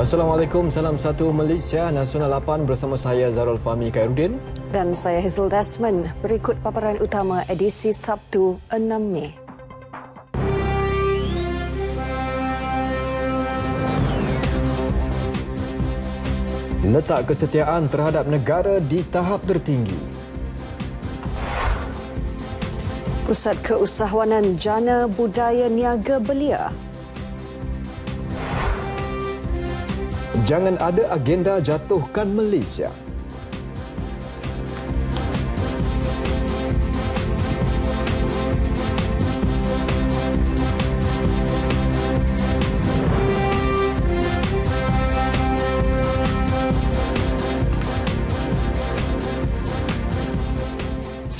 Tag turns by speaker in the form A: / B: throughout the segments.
A: Assalamualaikum, salam satu Malaysia Nasional 8 bersama saya Zarul Fahmi Khairuddin
B: dan saya Hazel Desmond. Berikut paparan utama edisi Sabtu 6 Mei.
A: Letak kesetiaan terhadap negara di tahap tertinggi.
B: Pusat Keusahawanan Jana Budaya Niaga Belia
A: Jangan ada agenda jatuhkan Malaysia.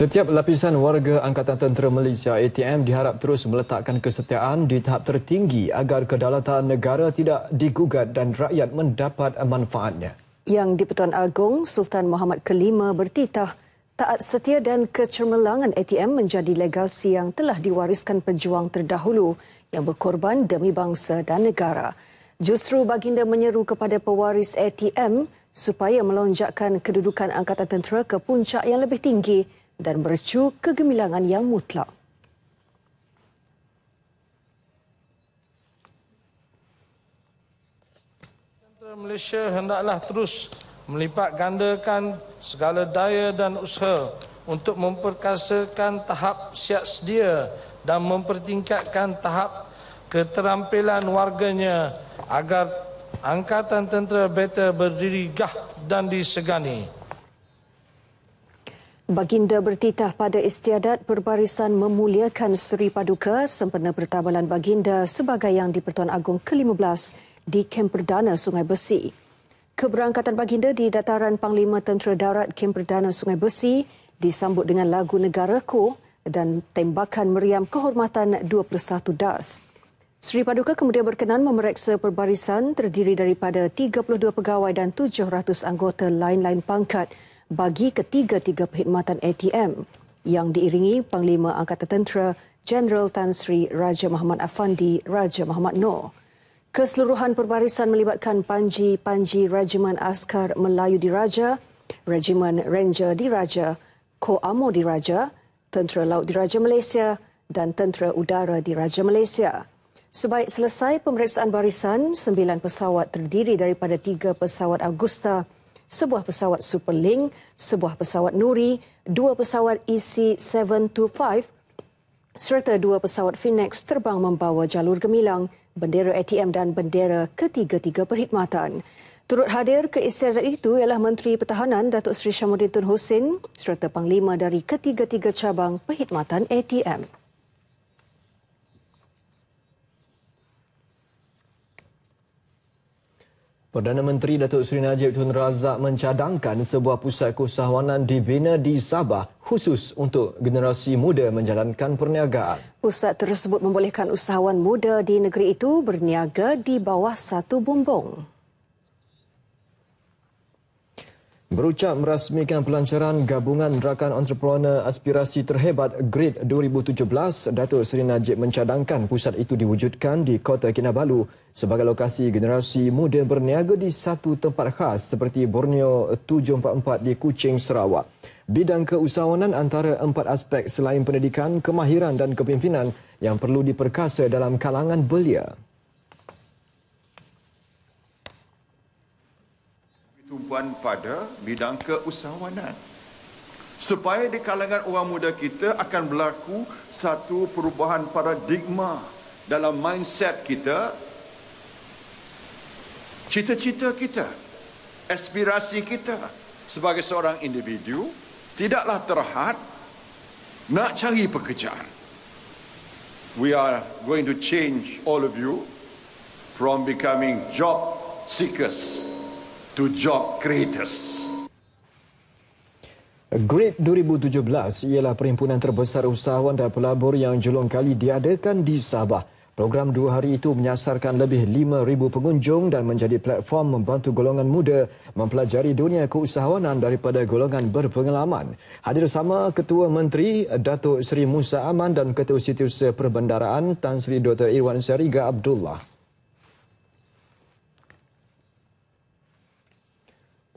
A: Setiap lapisan warga Angkatan Tentera Malaysia ATM diharap terus meletakkan kesetiaan di tahap tertinggi agar kedaulatan negara tidak digugat dan rakyat mendapat manfaatnya.
B: Yang di-Pertuan Agong Sultan Muhammad ke-5 bertitah, taat setia dan kecermelangan ATM menjadi legasi yang telah diwariskan pejuang terdahulu yang berkorban demi bangsa dan negara. Justru baginda menyeru kepada pewaris ATM supaya melonjakkan kedudukan angkatan tentera ke puncak yang lebih tinggi dan mercu kegemilangan yang mutlak.
C: Tentera Malaysia hendaklah terus
D: melipat gandakan segala daya dan usaha untuk memperkasakan tahap siap sedia dan mempertingkatkan tahap keterampilan warganya agar angkatan tentera better berdiri gah dan disegani.
B: Baginda bertitah pada istiadat perbarisan memuliakan Seri Paduka sempena bertabalan Baginda sebagai yang di-Pertuan Agong ke-15 di Kem Perdana Sungai Besi. Keberangkatan Baginda di Dataran Panglima Tentera Darat Kem Perdana Sungai Besi disambut dengan lagu Negaraku dan tembakan meriam kehormatan 21 DAS. Seri Paduka kemudian berkenan memeriksa perbarisan terdiri daripada 32 pegawai dan 700 anggota lain-lain pangkat bagi ketiga-tiga perkhidmatan ATM yang diiringi Panglima Angkatan Tentera Jeneral Tan Sri Raja Muhammad Afandi Raja Muhammad Noor. Keseluruhan perbarisan melibatkan panji-panji Regimen Askar Melayu Diraja, Regimen Ranger Diraja, Ko Amo Diraja, Tentera Laut Diraja Malaysia dan Tentera Udara Diraja Malaysia. Sebaik selesai pemeriksaan barisan, sembilan pesawat terdiri daripada tiga pesawat Augusta sebuah pesawat Superlink, sebuah pesawat Nuri, dua pesawat EC-725 serta dua pesawat Phoenix terbang membawa jalur gemilang, bendera ATM dan bendera ketiga-tiga perkhidmatan. Turut hadir ke istirahat itu ialah Menteri Pertahanan Datuk Seri Syamuddin Tun Hussein serta Panglima dari ketiga-tiga cabang perkhidmatan ATM.
A: Perdana Menteri Datuk Seri Najib Tun Razak mencadangkan sebuah pusat keusahawanan dibina di Sabah khusus untuk generasi muda menjalankan perniagaan.
B: Pusat tersebut membolehkan usahawan muda di negeri itu berniaga di bawah satu bumbung.
A: Berucap merasmikan pelancaran gabungan rakan entrepreneur aspirasi terhebat GRID 2017, Datuk Seri Najib mencadangkan pusat itu diwujudkan di Kota Kinabalu sebagai lokasi generasi muda berniaga di satu tempat khas seperti Borneo 744 di Kuching, Sarawak. Bidang keusahawanan antara empat aspek selain pendidikan, kemahiran dan kepimpinan yang perlu diperkasa dalam kalangan belia.
C: tumpuan pada bidang keusahawanan. Supaya di kalangan orang muda kita akan berlaku satu perubahan paradigma dalam mindset kita, cita-cita kita, aspirasi kita sebagai seorang individu tidaklah terhad nak cari pekerjaan. We are going to change all of you from becoming job seekers to jog Kratos.
A: GRID 2017 ialah perhimpunan terbesar usahawan dan pelabur yang julung kali diadakan di Sabah. Program dua hari itu menyasarkan lebih 5,000 pengunjung dan menjadi platform membantu golongan muda mempelajari dunia keusahawanan daripada golongan berpengalaman. Hadir sama Ketua Menteri Datuk Seri Musa Aman dan Ketua Situs Perbendaraan Tan Sri Dr. Irwan Syariga Abdullah.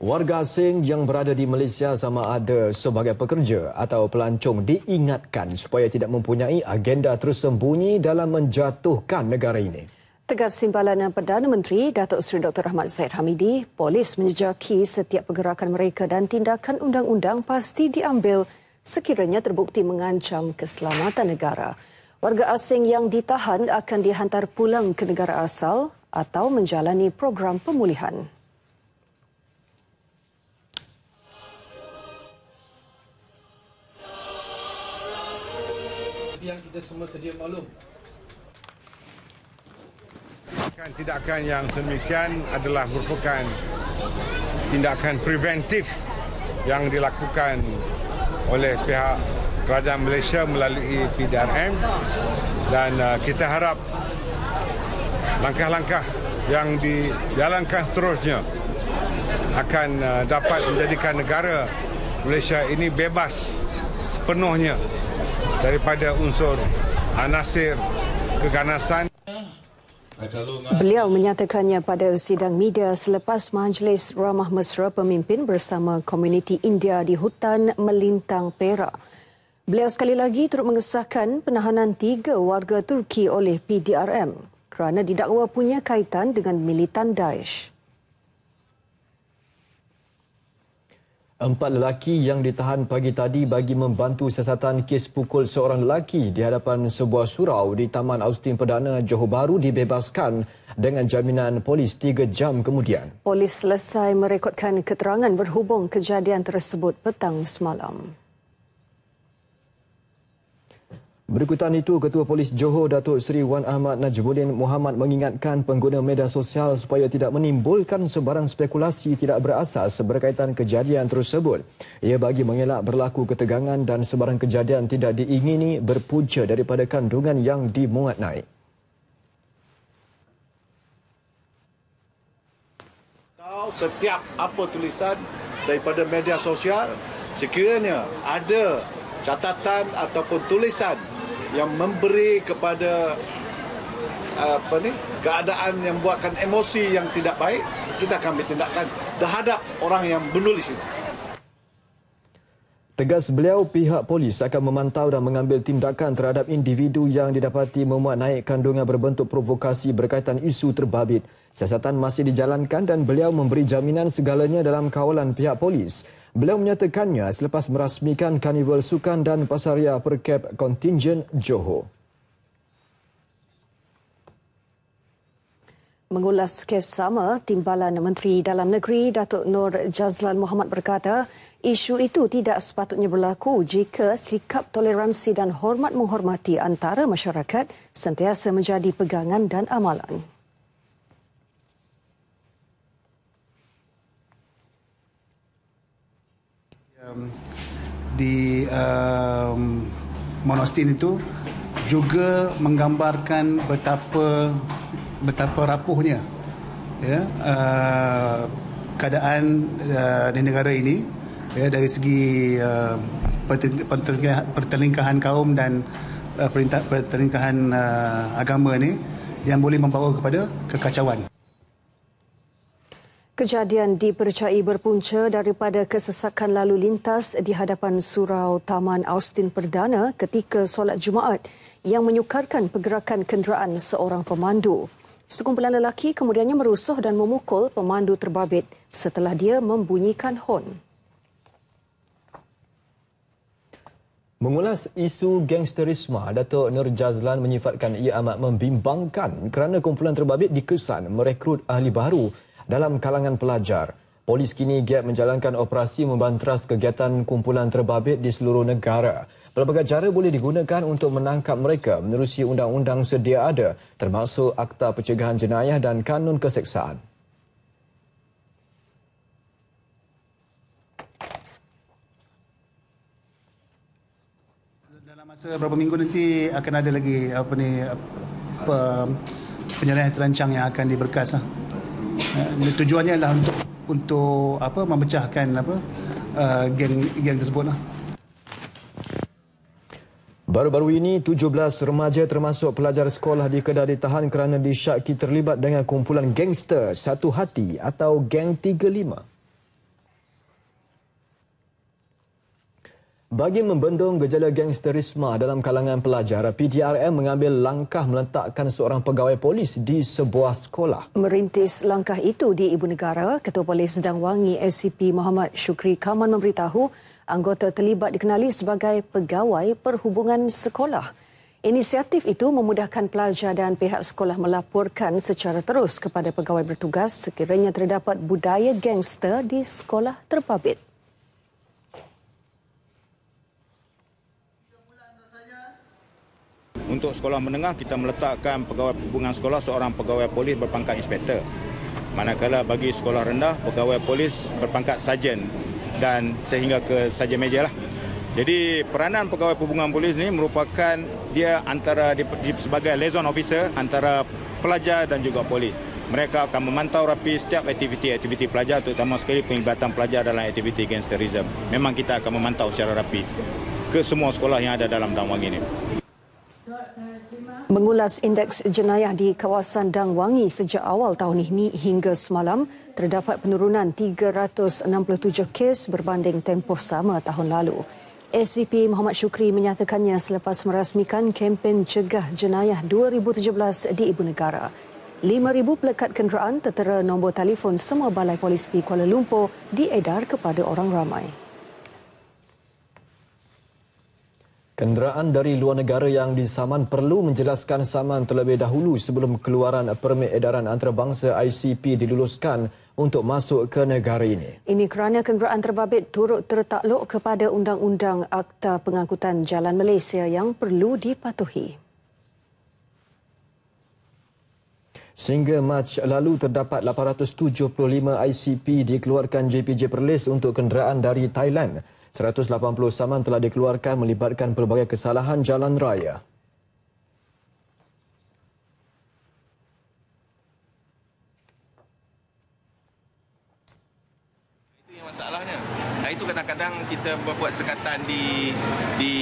A: Warga asing yang berada di Malaysia sama ada sebagai pekerja atau pelancong diingatkan supaya tidak mempunyai agenda terus sembunyi dalam menjatuhkan negara ini.
B: Tegas simpalan Perdana Menteri Datuk Seri Dr. Ahmad Zahid Hamidi, polis menjejaki setiap pergerakan mereka dan tindakan undang-undang pasti diambil sekiranya terbukti mengancam keselamatan negara. Warga asing yang ditahan akan dihantar pulang ke negara asal atau menjalani program pemulihan.
A: seperti yang kita semua sedia maklum.
C: Tindakan, tindakan yang semikian adalah merupakan tindakan preventif yang dilakukan oleh pihak kerajaan Malaysia melalui PDRM dan uh, kita harap langkah-langkah yang dijalankan seterusnya akan uh, dapat menjadikan negara Malaysia ini bebas sepenuhnya daripada unsur anasir keganasan.
B: Beliau menyatakannya pada sidang media selepas Majlis Ramah Mesra Pemimpin bersama komuniti India di hutan Melintang Perak. Beliau sekali lagi turut mengesahkan penahanan tiga warga Turki oleh PDRM kerana didakwa punya kaitan dengan militan Daesh.
A: Empat lelaki yang ditahan pagi tadi bagi membantu siasatan kes pukul seorang lelaki di hadapan sebuah surau di Taman Austin Perdana Johor Bahru dibebaskan dengan jaminan polis tiga jam kemudian.
B: Polis selesai merekodkan keterangan berhubung kejadian tersebut petang semalam.
A: Berikutan itu, Ketua Polis Johor Datuk Seri Wan Ahmad Najibuddin Muhammad mengingatkan pengguna media sosial supaya tidak menimbulkan sebarang spekulasi tidak berasas berkaitan kejadian tersebut. Ia bagi mengelak berlaku ketegangan dan sebarang kejadian tidak diingini berpunca daripada kandungan yang dimuat naik.
C: Tahu setiap apa tulisan daripada media sosial sekiranya ada catatan ataupun tulisan yang memberi kepada apa ni keadaan yang buatkan emosi yang tidak baik kita akan ambil tindakan terhadap orang yang menulis itu.
A: Tegas beliau, pihak polis akan memantau dan mengambil tindakan terhadap individu yang didapati memuat naik kandungan berbentuk provokasi berkaitan isu terbabit. Siasatan masih dijalankan dan beliau memberi jaminan segalanya dalam kawalan pihak polis. Beliau menyatakannya selepas merasmikan Karnival Sukan dan Pasaria Perkep Kontingen Johor.
B: Mengulas kes sama, Timbalan Menteri Dalam Negeri Datuk Nur Jazlan Muhammad berkata, isu itu tidak sepatutnya berlaku jika sikap toleransi dan hormat menghormati antara masyarakat sentiasa menjadi pegangan dan amalan.
C: um, di um, Monostin itu juga menggambarkan betapa betapa rapuhnya ya uh, keadaan uh,
D: di negara ini ya dari segi uh, pertelingkahan kaum dan uh, pertelingkahan uh, agama ini yang boleh membawa kepada kekacauan
B: Kejadian dipercayai berpunca daripada kesesakan lalu lintas di hadapan surau Taman Austin Perdana ketika solat Jumaat yang menyukarkan pergerakan kenderaan seorang pemandu. Sekumpulan lelaki kemudiannya merusuh dan memukul pemandu terbabit setelah dia membunyikan hon.
A: Mengulas isu gangsterisme, Datuk Nur Jazlan menyifatkan ia amat membimbangkan kerana kumpulan terbabit dikesan merekrut ahli baru dalam kalangan pelajar. Polis kini giat menjalankan operasi membanteras kegiatan kumpulan terbabit di seluruh negara. Pelbagai cara boleh digunakan untuk menangkap mereka menerusi undang-undang sedia ada termasuk Akta Pencegahan Jenayah dan Kanun Keseksaan.
D: Dalam masa beberapa minggu nanti akan ada lagi apa ni apa, penyelesaian terancang yang akan diberkas. Lah uh, tujuannya adalah untuk untuk apa
A: memecahkan apa uh, geng geng tersebut lah. Baru-baru ini, 17 remaja termasuk pelajar sekolah di Kedah ditahan kerana disyaki terlibat dengan kumpulan gangster Satu Hati atau Gang 35. Bagi membendung gejala gangsterisme dalam kalangan pelajar, PDRM mengambil langkah meletakkan seorang pegawai polis di sebuah sekolah.
B: Merintis langkah itu di Ibu Negara, Ketua Polis Dang Wangi SCP Muhammad Syukri Kaman memberitahu anggota terlibat dikenali sebagai pegawai perhubungan sekolah. Inisiatif itu memudahkan pelajar dan pihak sekolah melaporkan secara terus kepada pegawai bertugas sekiranya terdapat budaya gangster di sekolah terpabit.
C: Untuk sekolah menengah kita meletakkan pegawai hubungan sekolah seorang pegawai polis berpangkat inspektor. Manakala bagi sekolah rendah pegawai polis berpangkat sarjan dan sehingga ke sarjan meja lah. Jadi peranan pegawai hubungan polis ni merupakan dia antara sebagai liaison officer antara pelajar dan juga polis. Mereka akan memantau rapi setiap aktiviti-aktiviti pelajar terutama sekali penglibatan pelajar dalam aktiviti gangsterism. Memang kita akan memantau secara rapi ke semua sekolah yang ada dalam
E: Damwang ini.
B: Mengulas indeks jenayah di kawasan Dang Wangi sejak awal tahun ini hingga semalam, terdapat penurunan 367 kes berbanding tempoh sama tahun lalu. SCP Muhammad Syukri menyatakannya selepas merasmikan kempen cegah jenayah 2017 di Ibu Negara. 5,000 pelekat kenderaan tertera nombor telefon semua balai polis di Kuala Lumpur diedar kepada orang ramai.
A: Kenderaan dari luar negara yang disaman perlu menjelaskan saman terlebih dahulu sebelum keluaran permit edaran antarabangsa ICP diluluskan untuk masuk ke negara ini.
B: Ini kerana kenderaan terbabit turut tertakluk kepada Undang-Undang Akta Pengangkutan Jalan Malaysia yang perlu dipatuhi.
A: Sehingga Mac lalu terdapat 875 ICP dikeluarkan JPJ Perlis untuk kenderaan dari Thailand. 180 saman telah dikeluarkan melibatkan pelbagai kesalahan jalan raya.
C: kadang-kadang kita buat sekatan di di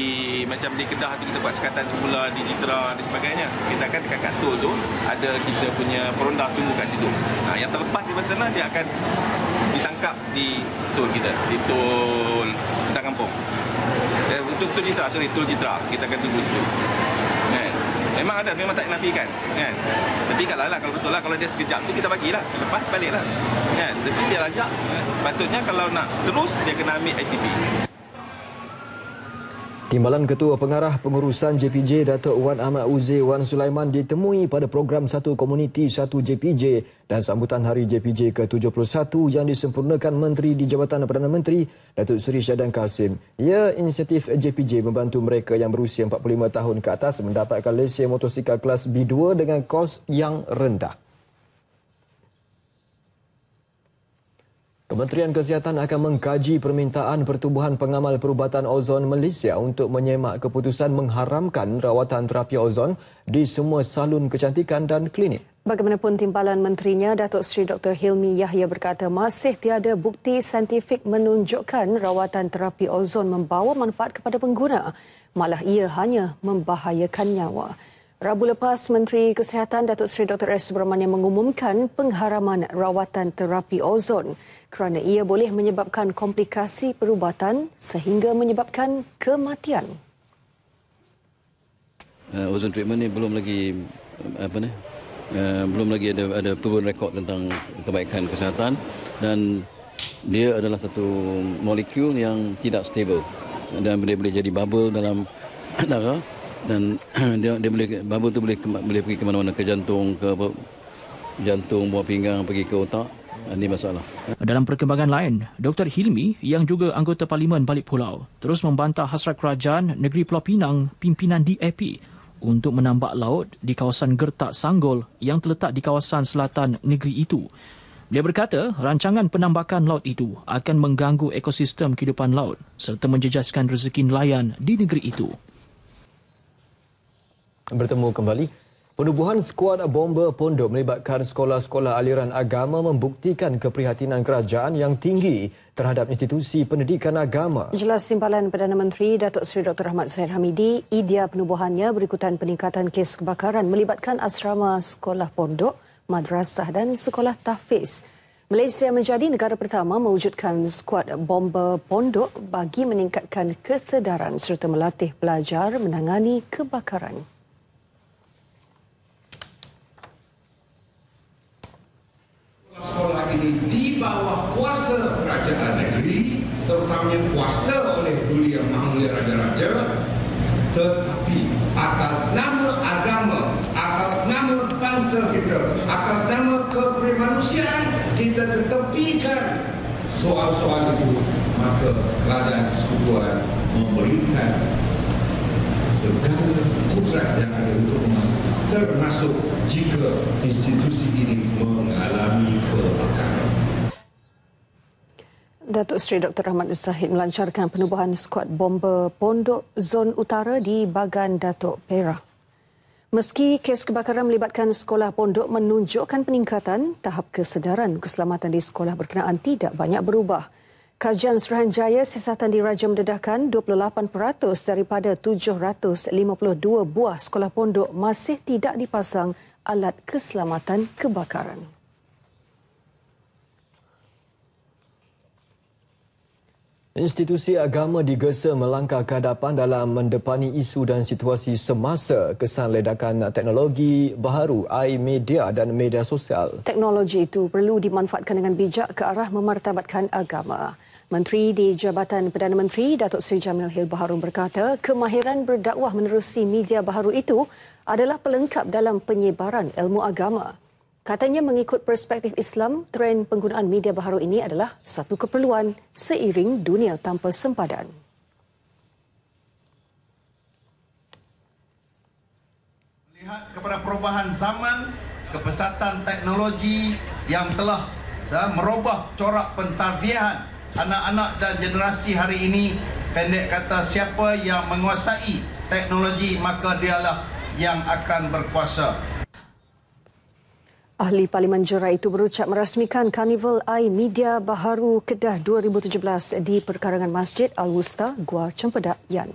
C: macam di Kedah tu kita buat sekatan semula di Jitra dan sebagainya. Kita akan dekat kat tol tu ada kita punya peronda tunggu kat situ. Ha, yang terlepas di sana dia akan ditangkap di tol kita, di tol tak kampung. Eh, itu Tul Citra, sorry, Tul Citra. Kita akan tunggu situ. Kan? Memang ada, memang tak nafikan. Kan? Eh, tapi kalau lah, kalau betul lah, kalau dia sekejap tu kita bagilah. Lepas, baliklah. Kan? Tapi dia rajak. Kan? Sepatutnya kalau nak terus, dia kena ambil ICP.
A: Timbalan Ketua Pengarah Pengurusan JPJ Datuk Wan Ahmad Uzi Wan Sulaiman ditemui pada program Satu Komuniti Satu JPJ dan sambutan Hari JPJ ke-71 yang disempurnakan Menteri di Jabatan Perdana Menteri Datuk Seri Syadan Kasim. Ia inisiatif JPJ membantu mereka yang berusia 45 tahun ke atas mendapatkan lesen motosikal kelas B2 dengan kos yang rendah. Kementerian Kesihatan akan mengkaji permintaan Pertubuhan Pengamal Perubatan Ozon Malaysia untuk menyemak keputusan mengharamkan rawatan terapi ozon di semua salon kecantikan dan klinik.
B: Bagaimanapun timbalan menterinya, Datuk Seri Dr. Hilmi Yahya berkata masih tiada bukti saintifik menunjukkan rawatan terapi ozon membawa manfaat kepada pengguna. Malah ia hanya membahayakan nyawa. Rabu lepas, Menteri Kesihatan Datuk Seri Dr. S. Subramania mengumumkan pengharaman rawatan terapi ozon kerana ia boleh menyebabkan komplikasi perubatan sehingga menyebabkan kematian.
A: Uh, ozone treatment ni belum lagi eh, apa ni? Uh, belum lagi ada ada proven record tentang kebaikan kesihatan dan dia adalah satu molekul yang tidak stabil dan boleh boleh jadi bubble dalam darah dan dia, dia boleh bubble tu boleh boleh pergi ke mana-mana ke jantung ke apa,
E: jantung buah
A: pinggang pergi ke otak ini masalah.
F: Dalam perkembangan lain, Dr.
A: Hilmi yang juga anggota Parlimen Balik Pulau terus membantah hasrat kerajaan negeri Pulau Pinang pimpinan DAP untuk menambak laut di kawasan Gertak Sanggol yang terletak di kawasan selatan negeri itu. Dia berkata rancangan penambakan laut itu akan mengganggu ekosistem kehidupan laut serta menjejaskan rezeki nelayan di negeri itu. Bertemu kembali Penubuhan skuad bomba pondok melibatkan sekolah-sekolah aliran agama membuktikan keprihatinan kerajaan yang tinggi terhadap institusi pendidikan agama.
B: Jelas timbalan Perdana Menteri Datuk Seri Dr. Ahmad Zahir Hamidi, idea penubuhannya berikutan peningkatan kes kebakaran melibatkan asrama sekolah pondok, madrasah dan sekolah tahfiz. Malaysia menjadi negara pertama mewujudkan skuad bomba pondok bagi meningkatkan kesedaran serta melatih pelajar menangani kebakaran.
C: sekolah ini di bawah kuasa kerajaan negeri, terutamanya kuasa oleh Dulia Mahmulia Raja-Raja, tetapi atas nama agama, atas nama bangsa kita, atas nama keprimanusiaan, kita tetepikan soal-soal itu. Maka kerajaan kesekutuan memberikan segala kudrat yang ada untuk termasuk jika institusi ini mengalami kebakaran.
B: Datuk Seri Dr. Ahmad Zahid melancarkan penubuhan skuad bomber Pondok Zon Utara di Bagan Datuk Perak. Meski kes kebakaran melibatkan sekolah pondok menunjukkan peningkatan, tahap kesedaran keselamatan di sekolah berkenaan tidak banyak berubah. Kajian Suruhanjaya Siasatan Diraja mendedahkan 28% daripada 752 buah sekolah pondok masih tidak dipasang alat keselamatan kebakaran.
A: Institusi agama digesa melangkah ke hadapan dalam mendepani isu dan situasi semasa kesan ledakan teknologi baru, AI media dan media sosial.
B: Teknologi itu perlu dimanfaatkan dengan bijak ke arah memartabatkan agama. Menteri di Jabatan Perdana Menteri, Datuk Seri Jamil Hill Baharum berkata, kemahiran berdakwah menerusi media baharu itu adalah pelengkap dalam penyebaran ilmu agama. Katanya mengikut perspektif Islam, tren penggunaan media baharu ini adalah satu keperluan seiring dunia tanpa sempadan.
C: Melihat kepada perubahan zaman, kepesatan teknologi yang telah eh, merubah corak pentadbiran anak-anak dan generasi hari ini pendek kata siapa yang menguasai teknologi maka dialah yang akan berkuasa.
B: Ahli Parlimen Jura itu berucap merasmikan Karnival AI Media Baharu Kedah 2017 di Perkarangan Masjid Al-Wusta, Gua Cempedak, Yan.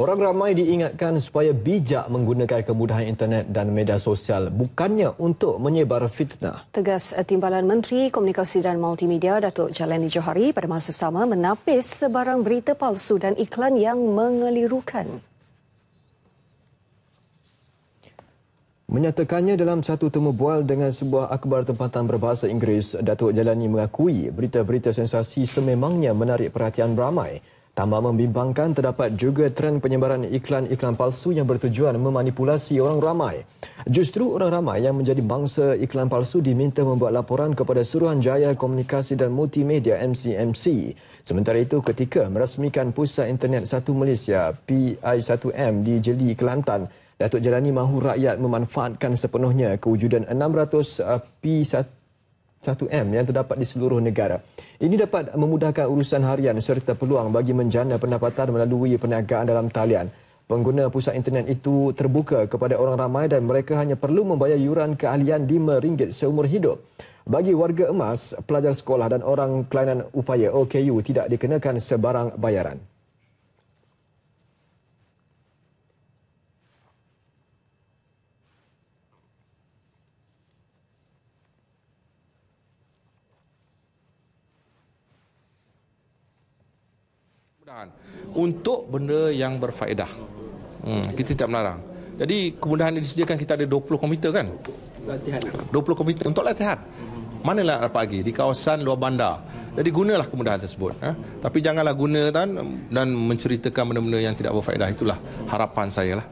A: Orang ramai diingatkan supaya bijak menggunakan kemudahan internet dan media sosial bukannya untuk menyebar fitnah.
B: Tegas Timbalan Menteri Komunikasi dan Multimedia Datuk Jalani Johari pada masa sama menapis sebarang berita palsu dan iklan yang mengelirukan.
A: Menyatakannya dalam satu temu bual dengan sebuah akhbar tempatan berbahasa Inggeris, Datuk Jalani mengakui berita-berita sensasi sememangnya menarik perhatian ramai. Tambah membimbangkan, terdapat juga tren penyebaran iklan-iklan palsu yang bertujuan memanipulasi orang ramai. Justru orang ramai yang menjadi bangsa iklan palsu diminta membuat laporan kepada Suruhanjaya Komunikasi dan Multimedia MCMC. Sementara itu, ketika merasmikan Pusat Internet Satu Malaysia PI1M di Jeli, Kelantan, Datuk Jalani mahu rakyat memanfaatkan sepenuhnya kewujudan 600 eh, P1 1M yang terdapat di seluruh negara. Ini dapat memudahkan urusan harian serta peluang bagi menjana pendapatan melalui perniagaan dalam talian. Pengguna pusat internet itu terbuka kepada orang ramai dan mereka hanya perlu membayar yuran keahlian RM5 seumur hidup. Bagi warga emas, pelajar sekolah dan orang kelainan upaya OKU tidak dikenakan sebarang bayaran.
C: kemudahan untuk benda yang berfaedah. Hmm, kita tidak melarang. Jadi kemudahan ini disediakan kita ada 20 komputer kan? Latihan. 20 komputer untuk latihan. Manalah dapat pagi di kawasan luar bandar. Jadi gunalah kemudahan tersebut. Eh? Tapi janganlah guna dan, dan menceritakan benda-benda yang tidak berfaedah. Itulah harapan saya lah.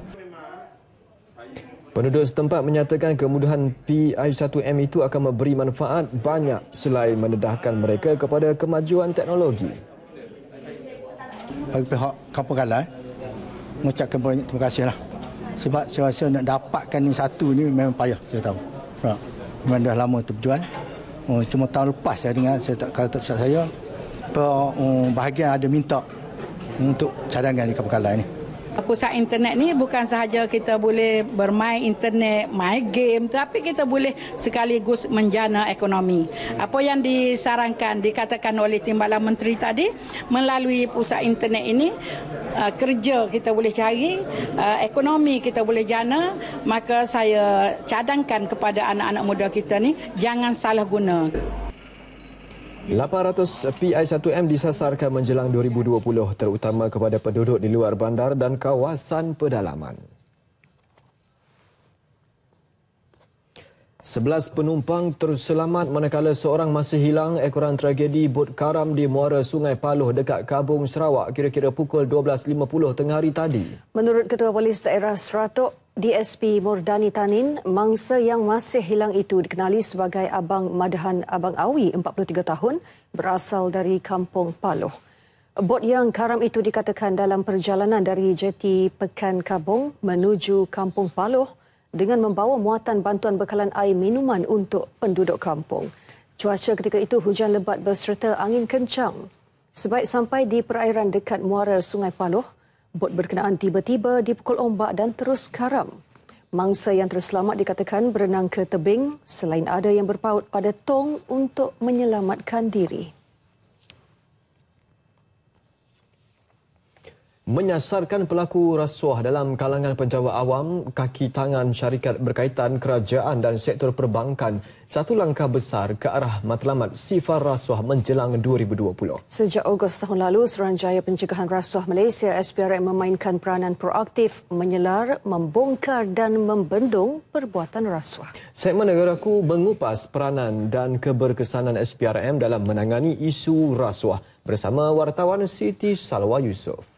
A: Penduduk setempat menyatakan kemudahan PI1M itu akan memberi manfaat banyak selain mendedahkan mereka kepada kemajuan teknologi bagi pihak Kampung Galai eh. mengucapkan banyak terima kasih lah. Sebab saya
C: rasa nak dapatkan ini satu ini memang payah saya tahu. Memang dah lama tu berjuang. Oh, cuma tahun lepas saya dengar saya tak, kalau tak saya, oh, bahagian ada minta untuk cadangan di Kampung Galai ni.
E: Pusat internet ni bukan sahaja kita boleh bermain internet, main game tapi kita boleh sekaligus menjana ekonomi. Apa yang disarankan, dikatakan oleh Timbalan Menteri tadi, melalui pusat internet ini, uh, kerja kita boleh cari, uh, ekonomi kita boleh jana, maka saya cadangkan kepada anak-anak muda kita ni, jangan salah
A: guna. 800 PI1M disasarkan menjelang 2020 terutama kepada penduduk di luar bandar dan kawasan pedalaman. 11 penumpang terus selamat manakala seorang masih hilang ekoran tragedi bot karam di muara Sungai Paloh dekat Kabung Sarawak kira-kira pukul 12.50 tengah hari tadi.
B: Menurut Ketua Polis Daerah Seratok, DSP Mordani Tanin, mangsa yang masih hilang itu dikenali sebagai Abang Madahan Abang Awi, 43 tahun, berasal dari Kampung Paloh. Bot yang karam itu dikatakan dalam perjalanan dari jeti Pekan Kabung menuju Kampung Paloh dengan membawa muatan bantuan bekalan air minuman untuk penduduk kampung. Cuaca ketika itu hujan lebat berserta angin kencang. Sebaik sampai di perairan dekat muara Sungai Paloh, Bot berkenaan tiba-tiba dipukul ombak dan terus karam. Mangsa yang terselamat dikatakan berenang ke tebing selain ada yang berpaut pada tong untuk menyelamatkan diri.
A: menyasarkan pelaku rasuah dalam kalangan pejabat awam, kaki tangan syarikat berkaitan kerajaan dan sektor perbankan. Satu langkah besar ke arah matlamat sifar rasuah menjelang 2020.
B: Sejak Ogos tahun lalu, Seranjaya Pencegahan Rasuah Malaysia SPRM memainkan peranan proaktif menyelar, membongkar dan membendung perbuatan rasuah.
A: Segmen negaraku mengupas peranan dan keberkesanan SPRM dalam menangani isu rasuah bersama wartawan Siti Salwa Yusof.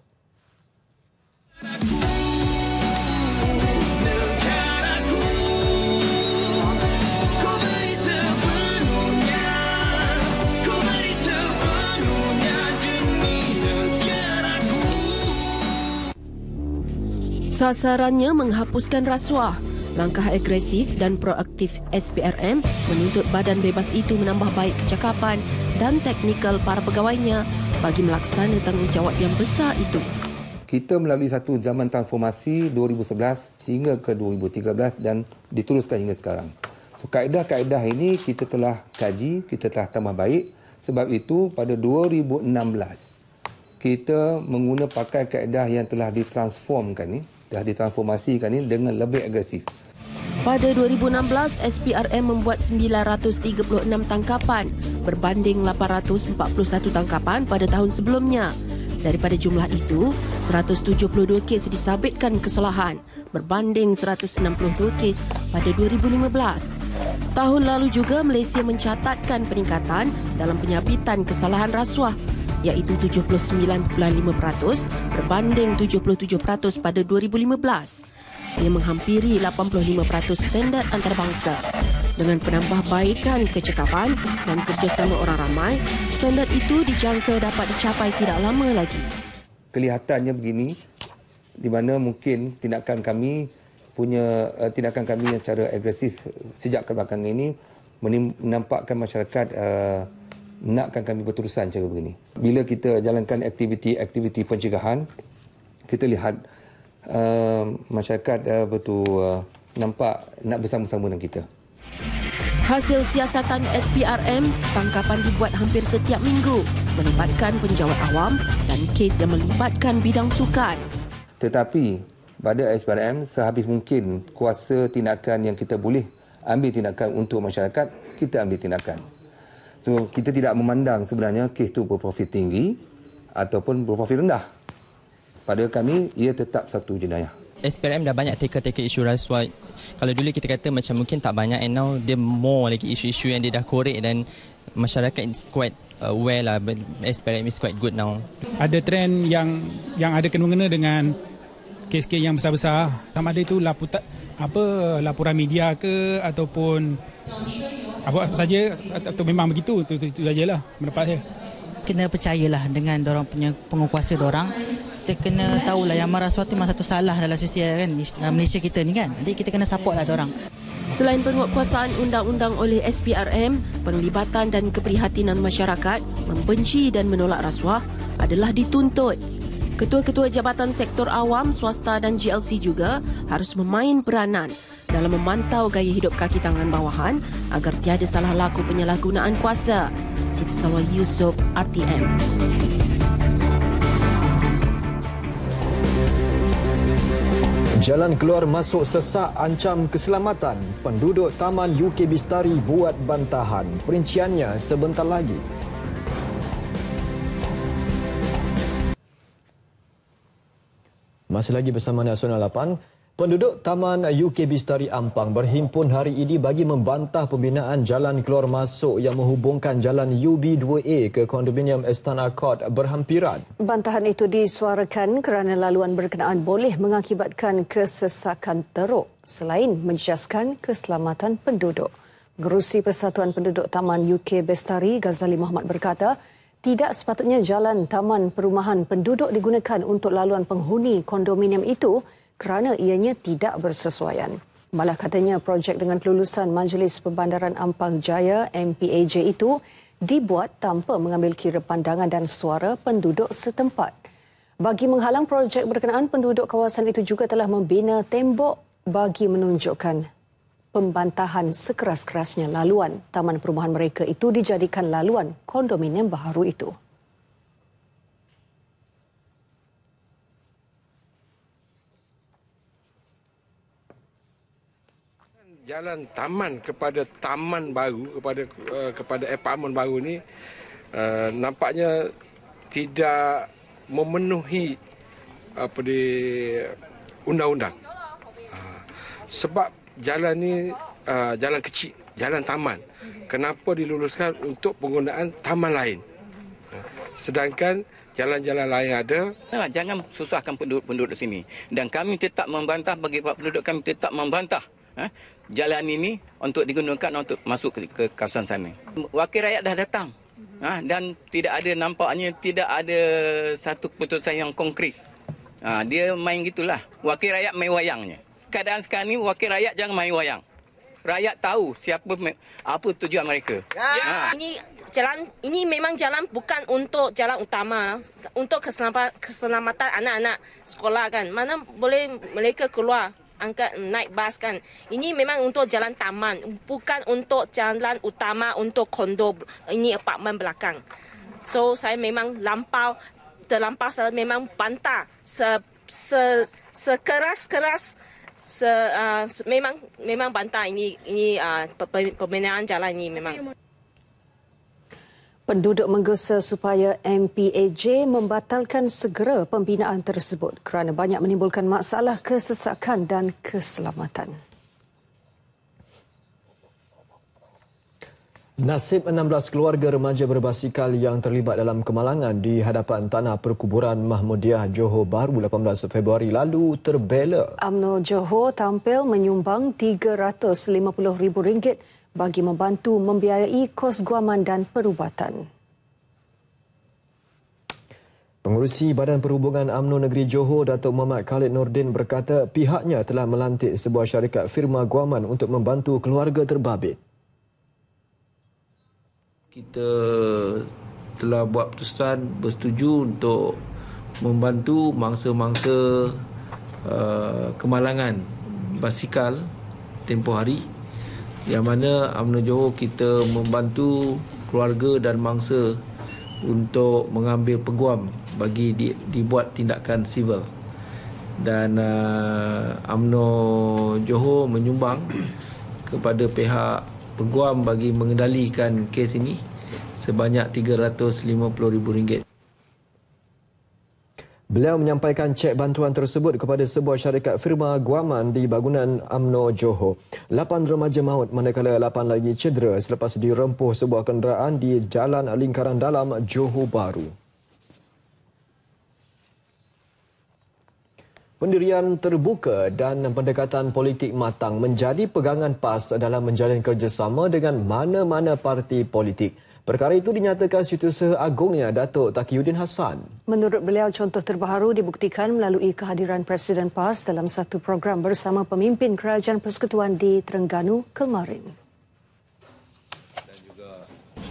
E: Sasarannya menghapuskan rasuah. Langkah agresif dan proaktif SPRM menuntut badan bebas itu menambah baik kecakapan dan teknikal para pegawainya bagi melaksanakan tanggungjawab yang besar itu
D: kita melalui satu zaman transformasi 2011 hingga ke 2013 dan diteruskan hingga sekarang. So, kaedah-kaedah ini kita telah kaji, kita telah tambah baik. Sebab itu pada 2016 kita menggunakan pakai kaedah yang telah ditransformkan ini, dah ditransformasikan ini dengan
E: lebih agresif. Pada 2016, SPRM membuat 936 tangkapan berbanding 841 tangkapan pada tahun sebelumnya. Daripada jumlah itu, 172 kes disabitkan kesalahan berbanding 162 kes pada 2015. Tahun lalu juga Malaysia mencatatkan peningkatan dalam penyabitan kesalahan rasuah iaitu 79.5% berbanding 77% pada 2015. Ia menghampiri 85% standard antarabangsa. Dengan penambahbaikan kecekapan dan kerjasama orang ramai, standard itu dijangka dapat dicapai tidak lama lagi.
D: Kelihatannya begini di mana mungkin tindakan kami punya eh, tindakan kami yang cara agresif sejak kebakaran ini menampakkan masyarakat uh, nakkan kami berterusan cara begini. Bila kita jalankan aktiviti-aktiviti pencegahan, kita lihat uh, masyarakat uh, betul uh, nampak nak bersama-sama dengan kita
E: hasil siasatan SPRM tangkapan dibuat hampir setiap minggu melibatkan penjawat awam dan kes yang melibatkan bidang sukan.
D: Tetapi pada SPRM sehabis mungkin kuasa tindakan yang kita boleh ambil tindakan untuk masyarakat, kita ambil tindakan. So, kita tidak memandang sebenarnya kes itu berprofit tinggi ataupun berprofit rendah. Pada kami, ia tetap satu jenayah.
A: SPRM dah banyak teka-teka isu rasuah. Kalau dulu kita kata macam mungkin tak banyak and now dia more lagi isu-isu yang dia dah korek
E: dan masyarakat is quite uh, well lah but SPRM is quite good now. Ada trend yang yang ada kena-kena dengan kes-kes yang besar-besar. Sama ada itu laputa, apa laporan media ke ataupun apa saja atau memang begitu itu, itu, itu sajalah pendapat saya. Kena percayalah dengan dorang punya penguasa orang kita kena lah, yang marah suatu memang satu salah dalam sisi eh, kan ah, Malaysia kita ni kan. Jadi kita kena support lah orang. Selain penguatkuasaan undang-undang oleh SPRM, penglibatan dan keprihatinan masyarakat membenci dan menolak rasuah adalah dituntut. Ketua-ketua Jabatan Sektor Awam, Swasta dan GLC juga harus memain peranan dalam memantau gaya hidup kaki tangan bawahan agar tiada salah laku penyalahgunaan kuasa. Siti Salwa Yusof, RTM.
A: Jalan keluar masuk sesak ancam keselamatan. Penduduk Taman UK Bistari buat bantahan. Perinciannya sebentar lagi. Masih lagi bersama Nasional 8. Penduduk Taman UK Bistari Ampang berhimpun hari ini bagi membantah pembinaan jalan keluar masuk yang menghubungkan jalan UB2A ke kondominium Istana Court berhampiran.
B: Bantahan itu disuarakan kerana laluan berkenaan boleh mengakibatkan kesesakan teruk selain menjejaskan keselamatan penduduk. Gerusi Persatuan Penduduk Taman UK Bistari Ghazali Muhammad berkata, tidak sepatutnya jalan taman perumahan penduduk digunakan untuk laluan penghuni kondominium itu kerana ianya tidak bersesuaian. Malah katanya projek dengan kelulusan Majlis Pembandaran Ampang Jaya MPAJ itu dibuat tanpa mengambil kira pandangan dan suara penduduk setempat. Bagi menghalang projek berkenaan, penduduk kawasan itu juga telah membina tembok bagi menunjukkan pembantahan sekeras-kerasnya laluan taman perumahan mereka itu dijadikan laluan kondominium baru itu.
C: jalan taman kepada taman baru kepada uh, kepada apartment baru ni uh, nampaknya tidak memenuhi apa di undang-undang uh, sebab jalan ini uh, ah, jalan kecil jalan taman kenapa diluluskan untuk penggunaan taman lain uh, sedangkan jalan-jalan lain ada.
E: Jangan susahkan penduduk-penduduk di sini. Dan kami tetap membantah, bagi penduduk kami tetap
A: membantah eh, jalan ini untuk digunakan untuk masuk ke, ke kawasan sana.
E: Wakil rakyat dah datang eh, dan tidak ada nampaknya tidak ada satu
A: keputusan yang konkret. Eh, dia main gitulah. Wakil rakyat main wayangnya. Keadaan sekarang ni wakil rakyat jangan main wayang. Rakyat tahu siapa apa tujuan mereka.
E: Ya. Ha. Ini jalan ini memang jalan bukan untuk jalan utama untuk keselamatan keselamatan anak-anak sekolah kan mana boleh mereka keluar angkat naik bas kan. Ini memang untuk jalan taman, bukan untuk jalan utama untuk kondo ini apartmen belakang. So saya memang lampau terlampau saya memang pantah se se sekeras keras se, uh, se memang memang bantah ini ini uh, pembinaan jalan ini memang.
B: Penduduk menggesa supaya MPAJ membatalkan segera pembinaan tersebut kerana banyak menimbulkan masalah kesesakan dan keselamatan.
A: Nasib 16 keluarga remaja berbasikal yang terlibat dalam kemalangan di hadapan tanah perkuburan Mahmudiyah Johor Baru 18 Februari lalu terbela.
B: Amno Johor tampil menyumbang RM350,000 bagi membantu membiayai kos guaman dan perubatan.
A: Pengurusi Badan Perhubungan UMNO Negeri Johor, Datuk Muhammad Khalid Nordin berkata pihaknya telah melantik sebuah syarikat firma guaman untuk membantu keluarga terbabit.
D: Kita telah buat putusan bersetuju untuk membantu mangsa-mangsa uh, kemalangan basikal tempoh hari yang mana UMNO Johor kita membantu keluarga dan mangsa untuk mengambil peguam bagi di, dibuat tindakan sivil dan uh, UMNO Johor menyumbang kepada pihak peguam bagi mengendalikan kes ini sebanyak RM350,000.
A: Beliau menyampaikan cek bantuan tersebut kepada sebuah syarikat firma Guaman di bangunan Amno Johor. Lapan remaja maut manakala lapan lagi cedera selepas dirempuh sebuah kenderaan di Jalan Lingkaran Dalam Johor Baru. Pendirian terbuka dan pendekatan politik matang menjadi pegangan PAS dalam menjalin kerjasama dengan mana-mana parti politik. Perkara itu dinyatakan Setiausaha Agongnya Datuk Takiuddin Hassan.
B: Menurut beliau, contoh terbaru dibuktikan melalui kehadiran Presiden PAS dalam satu program bersama pemimpin Kerajaan Persekutuan di Terengganu kemarin.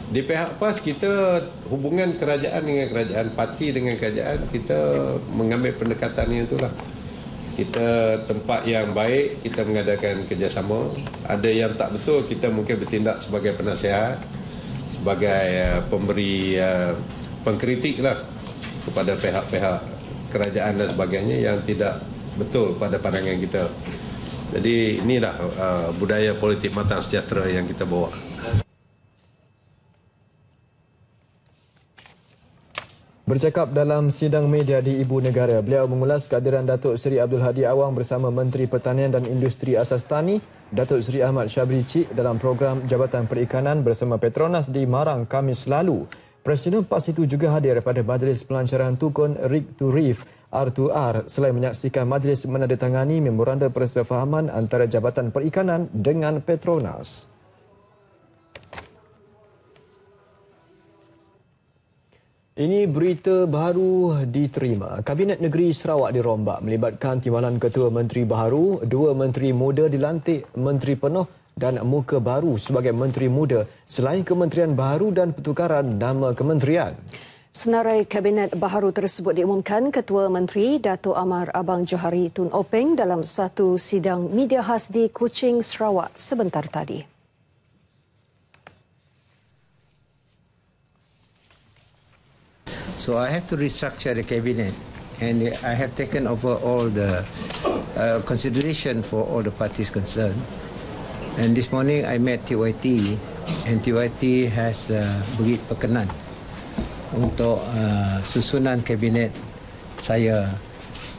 C: Di pihak PAS kita hubungan kerajaan dengan kerajaan parti dengan kerajaan kita mengambil pendekatan yang itulah. Kita tempat yang baik kita mengadakan kerjasama. Ada yang tak betul kita mungkin bertindak sebagai penasihat sebagai uh, pemberi uh, pengkritik lah kepada pihak-pihak kerajaan dan sebagainya yang tidak betul pada pandangan kita. Jadi inilah uh, budaya politik matang sejahtera yang kita bawa.
A: Bercakap dalam sidang media di Ibu Negara, beliau mengulas kehadiran Datuk Seri Abdul Hadi Awang bersama Menteri Pertanian dan Industri Asas Tani, Datuk Seri Ahmad Syabri Cik dalam program Jabatan Perikanan bersama Petronas di Marang Kamis lalu. Presiden PAS itu juga hadir pada Majlis Pelancaran Tukun Rig to Reef R2R selain menyaksikan majlis menandatangani memoranda persefahaman antara Jabatan Perikanan dengan Petronas. Ini berita baru diterima. Kabinet Negeri Sarawak dirombak melibatkan timbalan Ketua Menteri baru, dua Menteri Muda dilantik Menteri Penuh dan muka baru sebagai Menteri Muda selain Kementerian baru dan Pertukaran Nama Kementerian.
B: Senarai Kabinet Baharu tersebut diumumkan Ketua Menteri Dato Amar Abang Johari Tun Openg dalam satu sidang media khas di Kuching, Sarawak sebentar tadi.
D: So I have to restructure the cabinet and I have taken over all the uh, consideration for all the parties
A: concerned. And this morning I met TYT and TYT has uh, beri perkenan untuk uh, susunan kabinet
D: saya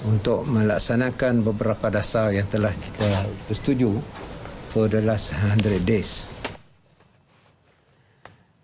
D: untuk melaksanakan beberapa dasar yang telah kita
A: bersetuju for the last 100 days.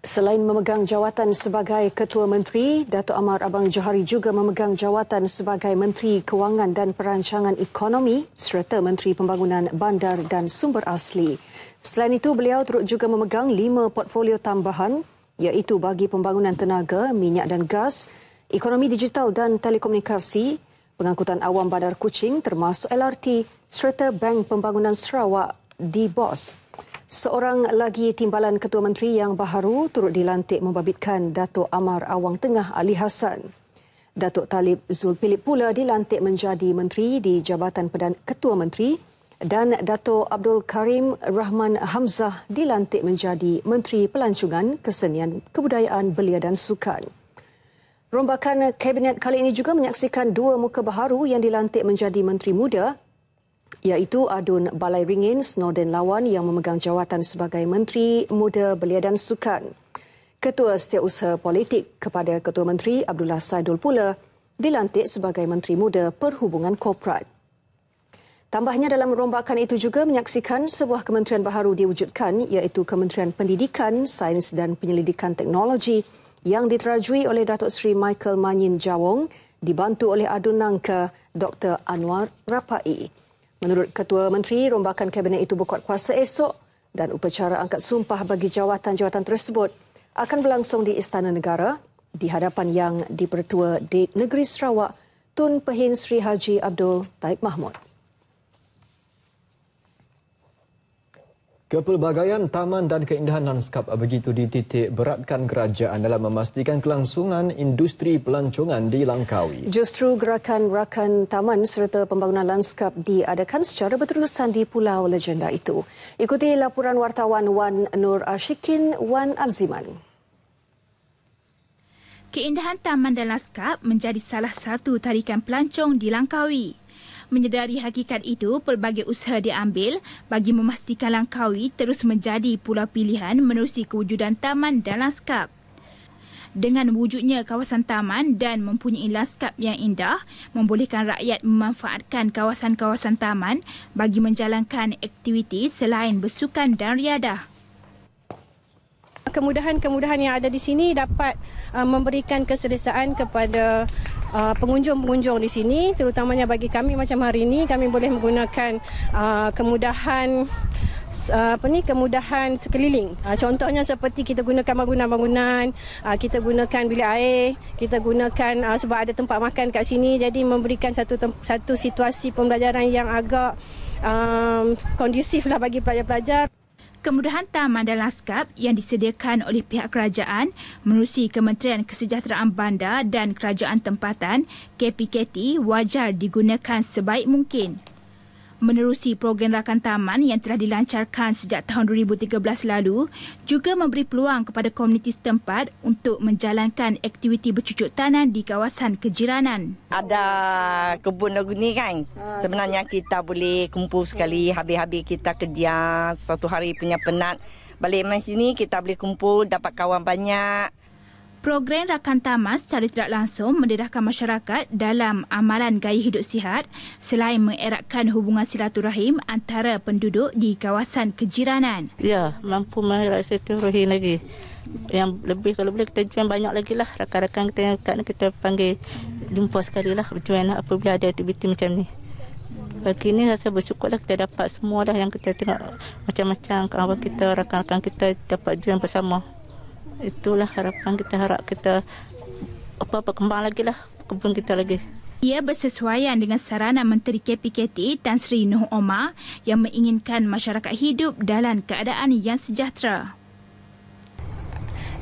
B: Selain memegang jawatan sebagai Ketua Menteri, Datuk Amar Abang Johari juga memegang jawatan sebagai Menteri Kewangan dan Perancangan Ekonomi serta Menteri Pembangunan Bandar dan Sumber Asli. Selain itu, beliau turut juga memegang lima portfolio tambahan iaitu bagi pembangunan tenaga, minyak dan gas, ekonomi digital dan telekomunikasi, pengangkutan awam bandar Kuching termasuk LRT serta Bank Pembangunan Sarawak di BOS. Seorang lagi timbalan Ketua Menteri yang baharu turut dilantik membabitkan Datuk Amar Awang Tengah Ali Hassan. Datuk Talib Zul Philip pula dilantik menjadi menteri di Jabatan Perdana Ketua Menteri dan Dato Abdul Karim Rahman Hamzah dilantik menjadi Menteri Pelancongan, Kesenian, Kebudayaan, Belia dan Sukan. Rombakan kabinet kali ini juga menyaksikan dua muka baharu yang dilantik menjadi Menteri Muda, iaitu Adun Balai Ringin Snowden Lawan yang memegang jawatan sebagai Menteri Muda Belia dan Sukan. Ketua Setiausaha Politik kepada Ketua Menteri Abdullah Saidul pula dilantik sebagai Menteri Muda Perhubungan Korporat. Tambahnya dalam rombakan itu juga menyaksikan sebuah kementerian baharu diwujudkan iaitu Kementerian Pendidikan, Sains dan Penyelidikan Teknologi yang diterajui oleh Datuk Seri Michael Manyin Jawong dibantu oleh Adun Nangka Dr. Anwar Rapai. Menurut Ketua Menteri, rombakan kabinet itu berkuat kuasa esok dan upacara angkat sumpah bagi jawatan-jawatan tersebut akan berlangsung di Istana Negara di hadapan yang dipertua di Negeri Sarawak Tun Pehin Sri Haji Abdul Taib Mahmud.
A: Kepelbagaian taman dan keindahan lanskap begitu dititik beratkan kerajaan dalam memastikan kelangsungan industri pelancongan di Langkawi.
B: Justru gerakan-gerakan taman serta pembangunan lanskap diadakan secara berterusan di Pulau Legenda itu. Ikuti laporan wartawan Wan Nur Ashikin, Wan Abziman.
F: Keindahan taman dan lanskap menjadi salah satu tarikan pelancong di Langkawi. Menyedari hakikat itu, pelbagai usaha diambil bagi memastikan Langkawi terus menjadi pulau pilihan menerusi kewujudan taman dan laskap. Dengan wujudnya kawasan taman dan mempunyai laskap yang indah, membolehkan rakyat memanfaatkan kawasan-kawasan taman bagi menjalankan aktiviti selain bersukan dan riadah. Kemudahan-kemudahan yang ada di sini dapat uh, memberikan keselesaan kepada uh, pengunjung-pengunjung di sini terutamanya bagi kami macam hari ini kami boleh menggunakan uh, kemudahan uh, apa ni kemudahan sekeliling uh, contohnya seperti kita gunakan bangunan-bangunan uh, kita gunakan bilik air kita gunakan sebab ada tempat makan kat sini jadi memberikan satu satu situasi pembelajaran yang agak um, kondusif lah bagi pelajar-pelajar Kemudahan taman dan laskap yang disediakan oleh pihak kerajaan menerusi Kementerian Kesejahteraan Bandar dan Kerajaan Tempatan KPKT wajar digunakan sebaik mungkin menerusi program rakan taman yang telah dilancarkan sejak tahun 2013 lalu juga memberi peluang kepada komuniti setempat untuk menjalankan aktiviti bercucuk tanam di kawasan kejiranan.
E: Ada kebun lagu ni kan. Ah, Sebenarnya kita boleh kumpul sekali habis-habis
F: kita kerja satu hari punya penat. Balik main sini kita boleh kumpul dapat kawan banyak. Program Rakan Tamas secara tidak langsung mendedahkan masyarakat dalam amalan gaya hidup sihat selain mengeratkan hubungan silaturahim antara penduduk di kawasan kejiranan. Ya, mampu
E: mengeratkan silaturahim lagi. Yang lebih kalau boleh kita join banyak lagi lah. Rakan-rakan kita yang dekat ni kita panggil jumpa sekali lah. Join lah apabila ada aktiviti macam ni. Bagi ni rasa bersyukur lah kita dapat semua dah yang kita tengok macam-macam kawan kita, rakan-rakan kita dapat join bersama.
F: Itulah harapan kita harap kita apa berkembang lagi lah kebun kita lagi. Ia bersesuaian dengan sarana Menteri KPKT Tan Sri Nuh Omar yang menginginkan masyarakat hidup dalam keadaan yang sejahtera.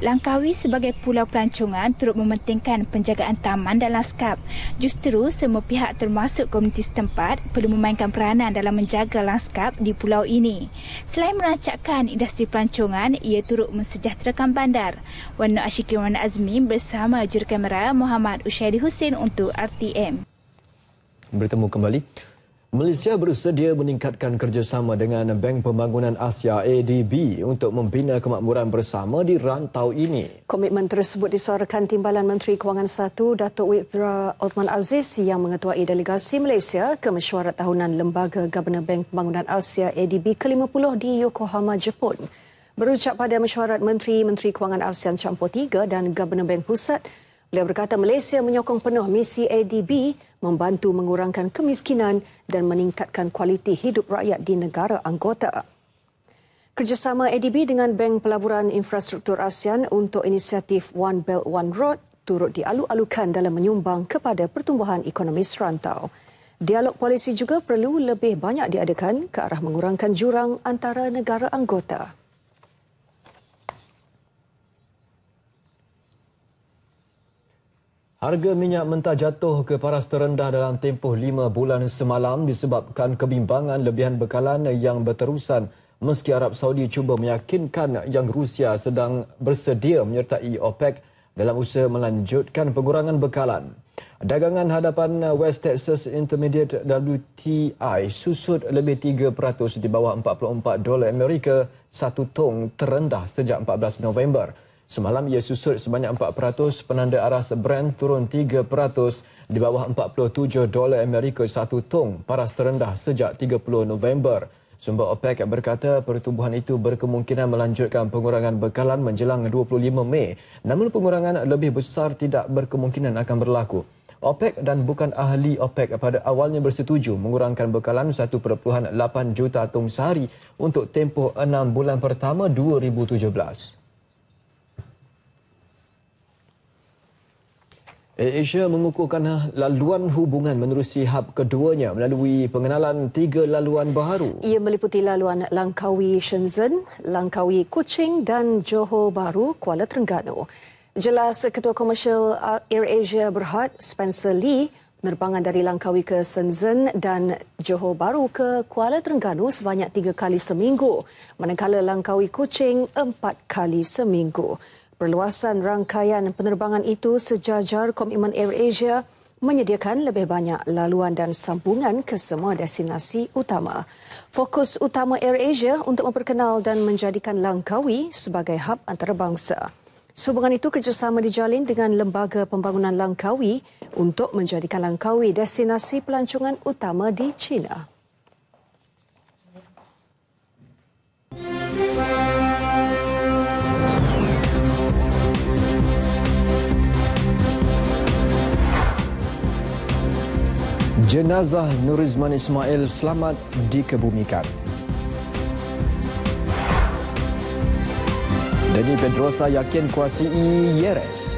F: Langkawi sebagai pulau pelancongan turut mementingkan penjagaan taman dan lanskap. Justeru semua pihak termasuk komuniti setempat perlu memainkan peranan dalam menjaga lanskap di pulau ini. Selain merancakkan industri pelancongan, ia turut mensejahterakan bandar. Wan Noor Ashiki Wan Azmi bersama jurukamera Muhammad Ushaidi Hussein untuk RTM.
A: Bertemu kembali. Malaysia bersedia meningkatkan kerjasama dengan Bank Pembangunan Asia ADB untuk membina kemakmuran bersama di rantau ini.
B: Komitmen tersebut disuarakan Timbalan Menteri Kewangan satu, Datuk Widra Othman Aziz yang mengetuai delegasi Malaysia ke mesyuarat tahunan Lembaga Gabenor Bank Pembangunan Asia ADB ke-50 di Yokohama, Jepun. Berucap pada mesyuarat Menteri-Menteri Kewangan ASEAN Campur 3 dan Gabenor Bank Pusat, Beliau berkata Malaysia menyokong penuh misi ADB membantu mengurangkan kemiskinan dan meningkatkan kualiti hidup rakyat di negara anggota. Kerjasama ADB dengan Bank Pelaburan Infrastruktur ASEAN untuk inisiatif One Belt One Road turut dialu-alukan dalam menyumbang kepada pertumbuhan ekonomi serantau. Dialog polisi juga perlu lebih banyak diadakan ke arah mengurangkan jurang antara negara anggota.
A: Harga minyak mentah jatuh ke paras terendah dalam tempoh lima bulan semalam disebabkan kebimbangan lebihan bekalan yang berterusan meski Arab Saudi cuba meyakinkan yang Rusia sedang bersedia menyertai OPEC dalam usaha melanjutkan pengurangan bekalan. Dagangan hadapan West Texas Intermediate WTI susut lebih 3% di bawah 44 dolar Amerika satu tong terendah sejak 14 November. Semalam ia susut sebanyak 4%, penanda aras Brent turun 3% di bawah 47 dolar Amerika satu tong paras terendah sejak 30 November. Sumber OPEC berkata pertumbuhan itu berkemungkinan melanjutkan pengurangan bekalan menjelang 25 Mei. Namun pengurangan lebih besar tidak berkemungkinan akan berlaku. OPEC dan bukan ahli OPEC pada awalnya bersetuju mengurangkan bekalan 1.8 juta tong sehari untuk tempoh 6 bulan pertama 2017. Eh, Asia mengukuhkan laluan hubungan menerusi hub keduanya melalui pengenalan tiga laluan baharu.
B: Ia meliputi laluan Langkawi Shenzhen, Langkawi Kuching dan Johor baru Kuala Terengganu. Jelas Ketua Komersial uh, Asia Berhad Spencer Lee penerbangan dari Langkawi ke Shenzhen dan Johor Baru ke Kuala Terengganu sebanyak tiga kali seminggu. Manakala Langkawi Kuching empat kali seminggu. Perluasan rangkaian penerbangan itu sejajar komitmen Air Asia menyediakan lebih banyak laluan dan sambungan ke semua destinasi utama. Fokus utama Air Asia untuk memperkenal dan menjadikan Langkawi sebagai hub antarabangsa. Sehubungan itu kerjasama dijalin dengan Lembaga Pembangunan Langkawi untuk menjadikan Langkawi destinasi pelancongan utama di China.
A: Jenazah Nurizman Ismail selamat dikebumikan. Denny Pedrosa yakin kuasai Yeres.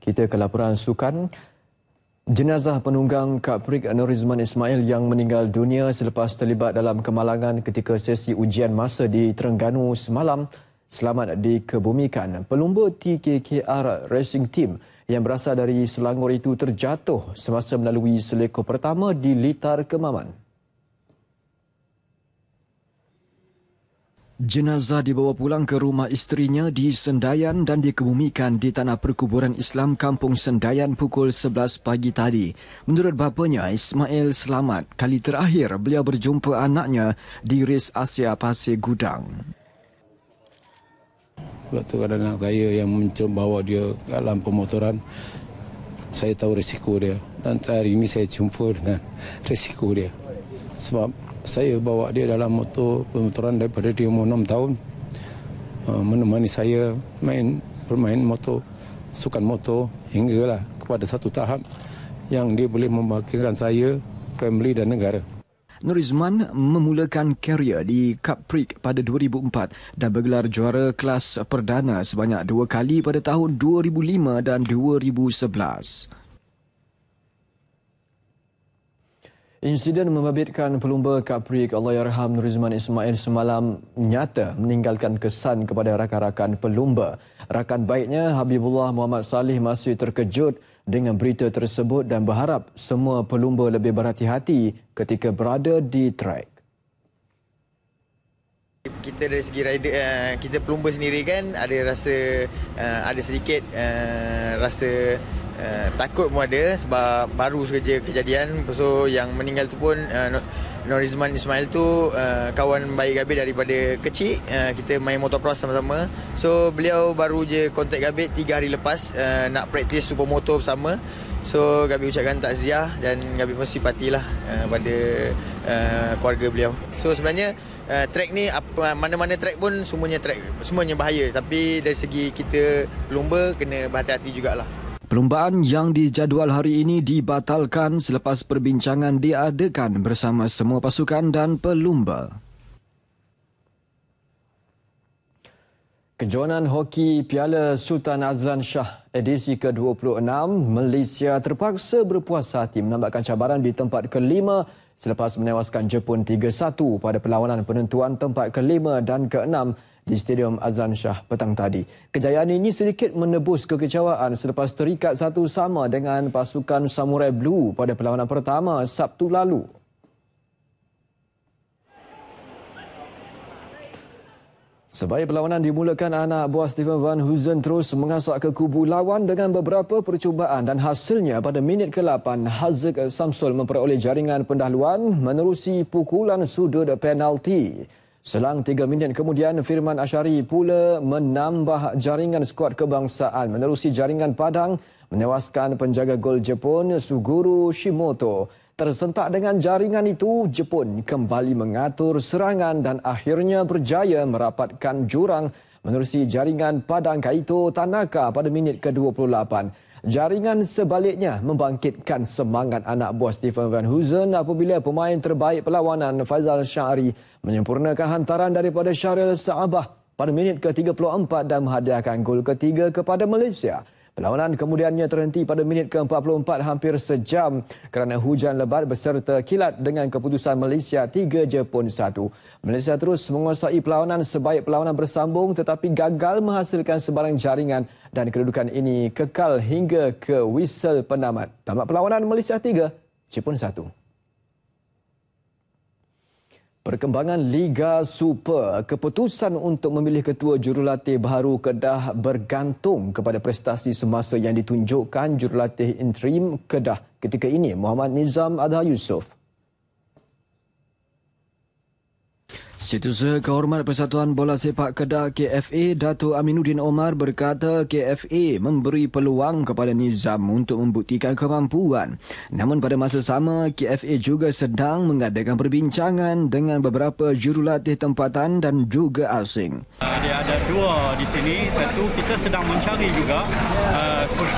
A: Kita ke laporan sukan. Jenazah penunggang Kaprik Nur Ismail yang meninggal dunia selepas terlibat dalam kemalangan ketika sesi ujian masa di Terengganu semalam selamat dikebumikan. Pelumba TKKR Racing Team yang berasal dari Selangor itu terjatuh semasa melalui selekoh pertama di Litar Kemaman. Jenazah dibawa pulang ke rumah isterinya di Sendayan dan dikebumikan di tanah perkuburan Islam Kampung Sendayan pukul 11 pagi tadi. Menurut bapanya, Ismail selamat. Kali terakhir, beliau berjumpa anaknya di Res Asia Pasir Gudang. Waktu ada anak saya yang mencoba bawa dia ke dalam pemotoran, saya
C: tahu risiko dia. Dan hari ini saya jumpa dengan risiko dia. Sebab saya bawa dia dalam motor pemotoran daripada dia umur 6 tahun eh, menemani saya main bermain motor sukan motor hinggalah kepada satu
A: tahap yang dia boleh membanggakan saya family dan negara Nurizman memulakan karier di Cup Prix pada 2004 dan bergelar juara kelas perdana sebanyak dua kali pada tahun 2005 dan 2011. Insiden membabitkan pelumba Kapri Allahyarham Nurizman Ismail semalam nyata meninggalkan kesan kepada rakan-rakan pelumba. Rakan baiknya Habibullah Muhammad Salih masih terkejut dengan berita tersebut dan berharap semua pelumba lebih berhati-hati ketika berada di trek kita dari segi rider eh, kita pelumba sendiri kan ada rasa eh, ada sedikit eh, rasa uh, takut pun ada sebab baru saja kejadian so yang meninggal tu pun uh, eh, Norizman Ismail tu uh, kawan baik Gabit daripada kecil uh, kita main motocross sama-sama so beliau baru je kontak Gabit 3 hari lepas uh, nak praktis supermoto bersama so Gabit ucapkan takziah dan Gabit pun sipati lah uh, pada uh, keluarga beliau so sebenarnya Uh, track ni mana-mana trek pun semuanya trek semuanya bahaya tapi dari segi kita pelumba kena berhati-hati jugalah Perlumbaan yang dijadual hari ini dibatalkan selepas perbincangan diadakan bersama semua pasukan dan pelumba. Kejohanan hoki Piala Sultan Azlan Shah edisi ke-26, Malaysia terpaksa berpuas hati menambatkan cabaran di tempat ke-5 selepas menewaskan Jepun 3-1 pada perlawanan penentuan tempat ke-5 dan ke-6 di Stadium Azlan Shah petang tadi. Kejayaan ini sedikit menebus kekecewaan selepas terikat satu sama dengan pasukan Samurai Blue pada perlawanan pertama Sabtu lalu. Sebaik perlawanan dimulakan, anak buah Stephen Van Huzen terus mengasak ke kubu lawan dengan beberapa percubaan dan hasilnya pada minit ke-8, Hazek Samsul memperoleh jaringan pendahuluan menerusi pukulan sudut penalti. Selang tiga minit kemudian, Firman Ashari pula menambah jaringan skuad kebangsaan menerusi jaringan Padang menewaskan penjaga gol Jepun Suguru Shimoto. Tersentak dengan jaringan itu, Jepun kembali mengatur serangan dan akhirnya berjaya merapatkan jurang menerusi jaringan Padang Kaito Tanaka pada minit ke-28. Jaringan sebaliknya membangkitkan semangat anak buah Stephen Van Huzen apabila pemain terbaik perlawanan Faizal Syari menyempurnakan hantaran daripada Syaril Saabah pada minit ke-34 dan menghadiahkan gol ketiga kepada Malaysia. Perlawanan kemudiannya terhenti pada minit ke-44 hampir sejam kerana hujan lebat berserta kilat dengan keputusan Malaysia 3 Jepun 1. Malaysia terus menguasai perlawanan sebaik perlawanan bersambung tetapi gagal menghasilkan sebarang jaringan dan kedudukan ini kekal hingga ke whistle penamat. Tamat perlawanan Malaysia 3, Jepun 1. Perkembangan Liga Super, keputusan untuk memilih ketua jurulatih baru Kedah bergantung kepada prestasi semasa yang ditunjukkan jurulatih interim Kedah ketika ini, Muhammad Nizam Adha Yusof. Setiausaha Kehormat Persatuan Bola Sepak Kedah KFA, Datu Aminuddin Omar berkata KFA memberi peluang kepada Nizam untuk membuktikan kemampuan. Namun pada masa sama, KFA juga sedang mengadakan perbincangan dengan beberapa jurulatih tempatan dan juga asing.
C: Ada ada dua di
A: sini. Satu, kita sedang mencari juga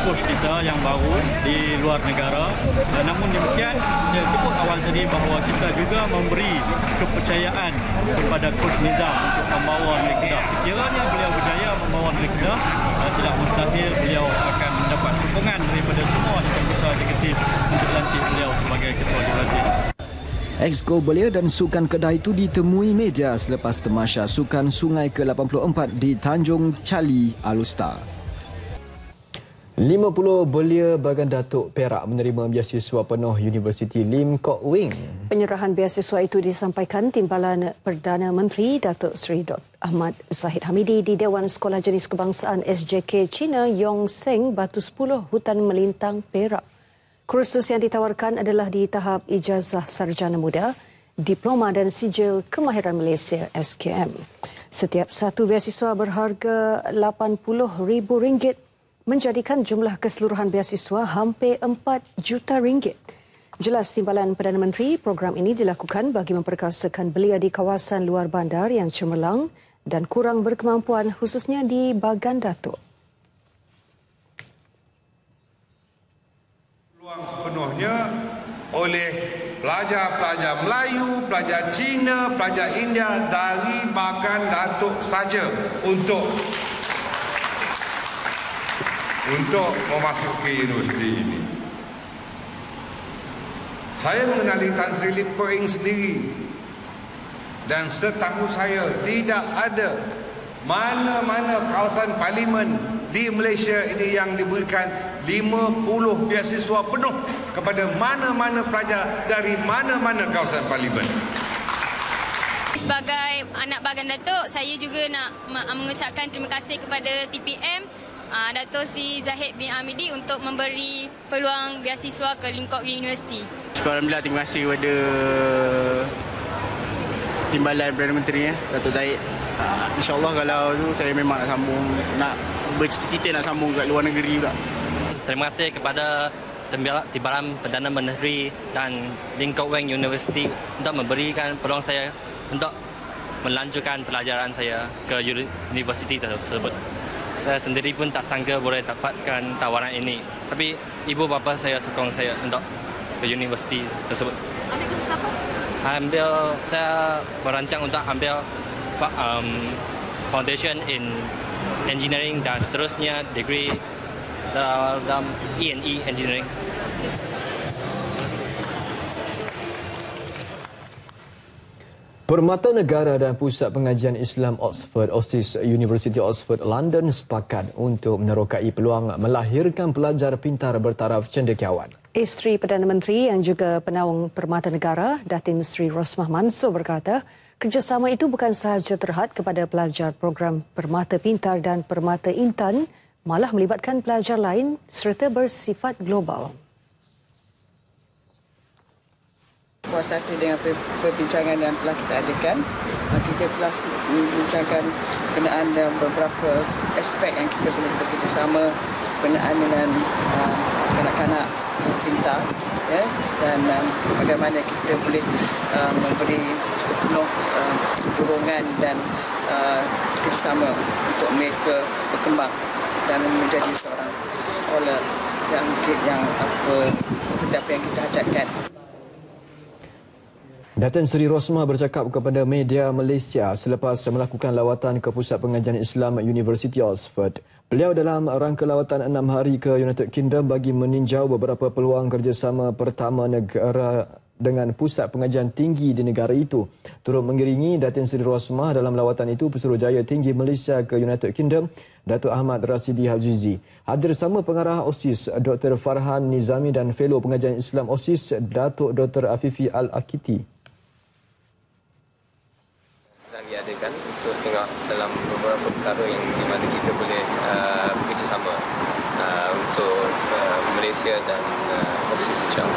A: kos kita yang baru di luar negara. Uh, namun demikian, saya sebut awal tadi bahawa kita juga memberi kepercayaan kepada kos Nizam untuk membawa Negeri Kedah. Sekiranya beliau berjaya
C: membawa Negeri Kedah, uh, tidak mustahil beliau akan mendapat sokongan daripada semua yang
D: besar negatif untuk lantik beliau sebagai ketua jurulatih.
A: Exco Belia dan Sukan Kedah itu ditemui media selepas temasya Sukan Sungai ke-84 di Tanjung Chali, Alustar. 50 belia bagan Datuk Perak menerima beasiswa penuh Universiti Lim Kok Wing.
B: Penyerahan beasiswa itu disampaikan Timbalan Perdana Menteri Datuk Seri Dr. Ahmad Zahid Hamidi di Dewan Sekolah Jenis Kebangsaan SJK China Yong Seng Batu 10 Hutan Melintang Perak. Kursus yang ditawarkan adalah di tahap Ijazah Sarjana Muda, Diploma dan Sijil Kemahiran Malaysia SKM. Setiap satu beasiswa berharga RM80,000 menjadikan jumlah keseluruhan beasiswa hampir 4 juta ringgit. Jelas timbalan Perdana Menteri, program ini dilakukan bagi memperkasakan belia di kawasan luar bandar yang cemerlang dan kurang berkemampuan khususnya di Bagan Datuk.
C: Peluang sepenuhnya oleh pelajar-pelajar Melayu, pelajar Cina, pelajar India dari Bagan Datuk saja untuk untuk memasuki universiti ini. Saya mengenali Tan Sri Lim Kuing sendiri dan setahu saya tidak ada mana-mana kawasan parlimen di Malaysia ini yang diberikan 50 biasiswa penuh kepada mana-mana pelajar dari mana-mana kawasan parlimen.
F: Sebagai anak bagan Datuk, saya juga nak mengucapkan terima kasih kepada TPM uh, ah, Dato' Sri Zahid bin Amidi untuk memberi peluang beasiswa ke Lingkok University.
E: Sekarang Alhamdulillah terima kasih kepada Timbalan Perdana Menteri ya, eh, Dato' Zahid. Uh, InsyaAllah kalau tu saya memang nak sambung, nak bercita-cita nak sambung ke luar negeri juga.
D: Terima kasih kepada Timbalan Perdana Menteri dan Lingkau Wang University untuk memberikan peluang saya untuk melanjutkan pelajaran saya ke universiti tersebut saya sendiri pun tak sangka boleh dapatkan tawaran ini. Tapi ibu bapa saya sokong saya untuk ke universiti tersebut. Ambil kursus apa? Ambil, saya merancang untuk ambil um, foundation in engineering dan seterusnya degree dalam E&E e engineering.
A: Permata Negara dan Pusat Pengajian Islam Oxford, OSIS University Oxford, London sepakat untuk menerokai peluang melahirkan pelajar pintar bertaraf cendekiawan.
B: Isteri Perdana Menteri yang juga penawang Permata Negara, Datin Sri Rosmah Mansur berkata, kerjasama itu bukan sahaja terhad kepada pelajar program Permata Pintar dan Permata Intan, malah melibatkan pelajar lain serta bersifat global.
A: puas hati dengan perbincangan yang telah kita adakan. Ah, kita telah membincangkan kenaan dengan beberapa aspek yang kita boleh bekerjasama berkenaan dengan uh, kanak-kanak ah, pintar ya, dan um, bagaimana kita boleh uh, memberi sepenuh uh, dorongan dan uh, kerjasama untuk mereka berkembang dan menjadi seorang sekolah yang mungkin yang apa
D: apa yang kita ajarkan.
A: Datin Seri Rosmah bercakap kepada media Malaysia selepas melakukan lawatan ke Pusat Pengajian Islam University Oxford. Beliau dalam rangka lawatan enam hari ke United Kingdom bagi meninjau beberapa peluang kerjasama pertama negara dengan pusat pengajian tinggi di negara itu. Turut mengiringi Datin Seri Rosmah dalam lawatan itu Pesuruhjaya Tinggi Malaysia ke United Kingdom, Datuk Ahmad Rasidi Hajizi. Hadir sama pengarah OSIS Dr. Farhan Nizami dan fellow pengajian Islam OSIS Datuk Dr. Afifi Al-Akiti.
D: Malaysia dan uh, Malaysia Sejam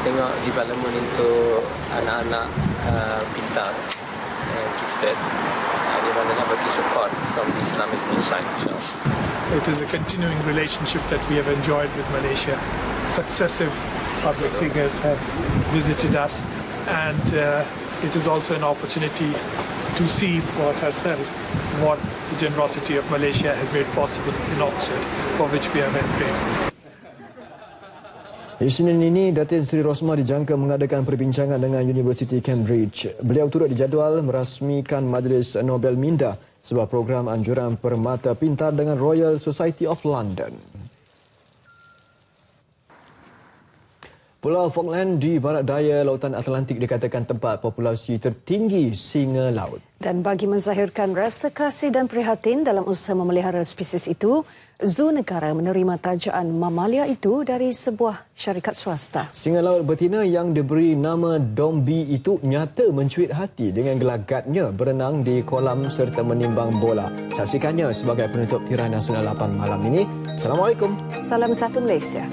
D: tengok development untuk anak-anak uh, pintar uh, gifted uh, di mana nak bagi support from the Islamic side itself.
F: It is a continuing relationship that we have enjoyed with Malaysia. Successive public figures have visited us and uh, it is also an opportunity to see for herself what the generosity of Malaysia has made possible in Oxford, for which we are very grateful.
A: Isnin ini, Datin Sri Rosmah dijangka mengadakan perbincangan dengan University Cambridge. Beliau turut dijadual merasmikan Majlis Nobel Minda sebuah program anjuran permata pintar dengan Royal Society of London. Pulau Falkland di barat daya Lautan Atlantik dikatakan tempat populasi tertinggi singa laut.
B: Dan bagi menzahirkan rasa kasih dan prihatin dalam usaha memelihara spesies itu, Zoo Negara menerima tajaan mamalia itu dari sebuah syarikat swasta.
A: Singa laut betina yang diberi nama Dombi itu nyata mencuit hati dengan gelagatnya berenang di kolam serta menimbang bola. Saksikannya sebagai penutup tirai nasional 8 malam ini. Assalamualaikum.
B: Salam satu Malaysia.